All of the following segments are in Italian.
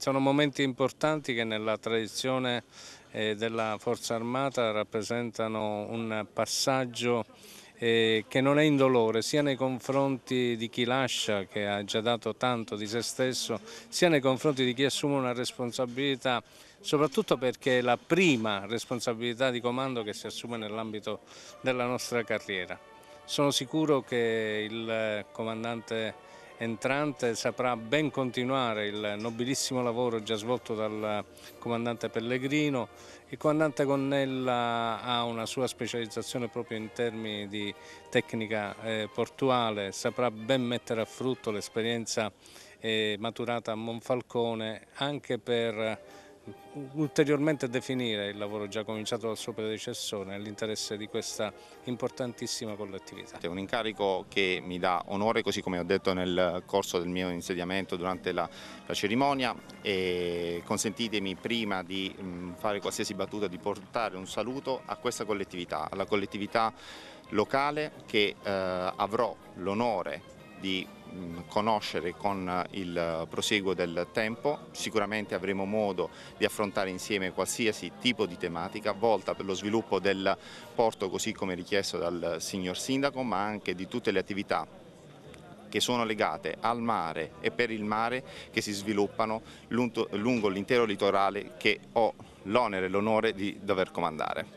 Sono momenti importanti che nella tradizione eh, della Forza Armata rappresentano un passaggio eh, che non è indolore sia nei confronti di chi lascia che ha già dato tanto di se stesso sia nei confronti di chi assume una responsabilità soprattutto perché è la prima responsabilità di comando che si assume nell'ambito della nostra carriera. Sono sicuro che il comandante entrante saprà ben continuare il nobilissimo lavoro già svolto dal comandante Pellegrino. Il comandante Connella ha una sua specializzazione proprio in termini di tecnica eh, portuale, saprà ben mettere a frutto l'esperienza eh, maturata a Monfalcone anche per ulteriormente definire il lavoro già cominciato dal suo predecessore nell'interesse di questa importantissima collettività. È un incarico che mi dà onore, così come ho detto nel corso del mio insediamento durante la, la cerimonia e consentitemi prima di mh, mm, fare qualsiasi battuta di portare un saluto a questa collettività, alla collettività locale che eh, avrò l'onore di Mm, conoscere con eh, il proseguo del tempo, sicuramente avremo modo di affrontare insieme qualsiasi tipo di tematica volta per lo sviluppo del porto così come richiesto dal signor Sindaco ma anche di tutte le attività che sono legate al mare e per il mare che si sviluppano lungo l'intero litorale che ho l'onere e l'onore di dover comandare.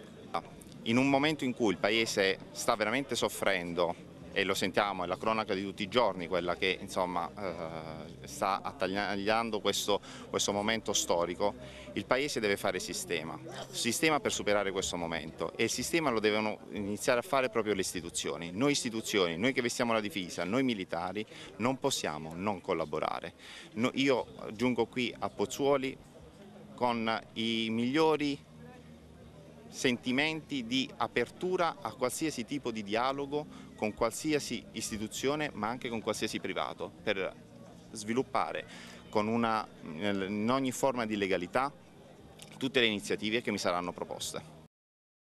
In un momento in cui il Paese sta veramente soffrendo e lo sentiamo, è la cronaca di tutti i giorni quella che insomma, eh, sta attagliando questo, questo, momento storico, il Paese deve fare sistema, sistema per superare questo momento e il sistema lo devono iniziare a fare proprio le istituzioni, noi istituzioni, noi che vestiamo la difesa, noi militari non possiamo non collaborare. No, io giungo qui a Pozzuoli con i migliori sentimenti di apertura a qualsiasi tipo di dialogo con qualsiasi istituzione ma anche con qualsiasi privato per sviluppare una, in ogni forma di legalità tutte le iniziative che mi saranno proposte.